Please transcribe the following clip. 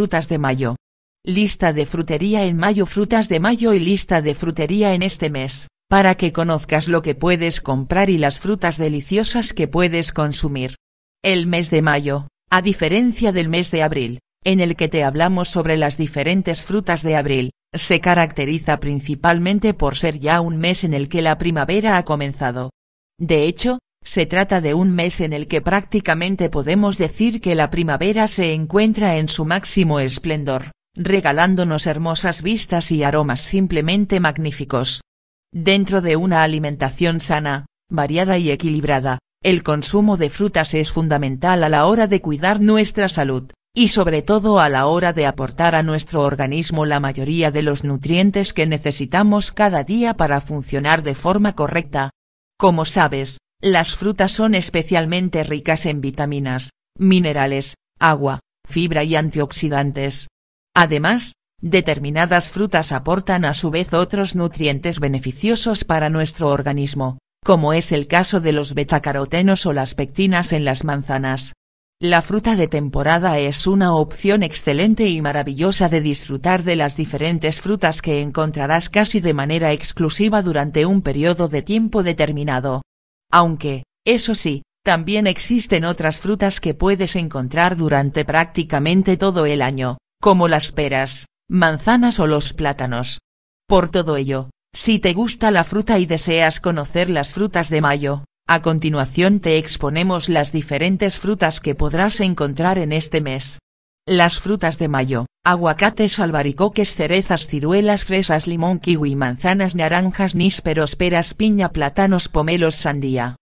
Frutas de mayo. Lista de frutería en mayo Frutas de mayo y lista de frutería en este mes, para que conozcas lo que puedes comprar y las frutas deliciosas que puedes consumir. El mes de mayo, a diferencia del mes de abril, en el que te hablamos sobre las diferentes frutas de abril, se caracteriza principalmente por ser ya un mes en el que la primavera ha comenzado. De hecho, se trata de un mes en el que prácticamente podemos decir que la primavera se encuentra en su máximo esplendor, regalándonos hermosas vistas y aromas simplemente magníficos. Dentro de una alimentación sana, variada y equilibrada, el consumo de frutas es fundamental a la hora de cuidar nuestra salud, y sobre todo a la hora de aportar a nuestro organismo la mayoría de los nutrientes que necesitamos cada día para funcionar de forma correcta. Como sabes, las frutas son especialmente ricas en vitaminas, minerales, agua, fibra y antioxidantes. Además, determinadas frutas aportan a su vez otros nutrientes beneficiosos para nuestro organismo, como es el caso de los betacarotenos o las pectinas en las manzanas. La fruta de temporada es una opción excelente y maravillosa de disfrutar de las diferentes frutas que encontrarás casi de manera exclusiva durante un periodo de tiempo determinado. Aunque, eso sí, también existen otras frutas que puedes encontrar durante prácticamente todo el año, como las peras, manzanas o los plátanos. Por todo ello, si te gusta la fruta y deseas conocer las frutas de mayo, a continuación te exponemos las diferentes frutas que podrás encontrar en este mes las frutas de mayo, aguacates albaricoques cerezas ciruelas fresas limón kiwi manzanas naranjas nísperos peras piña plátanos pomelos sandía.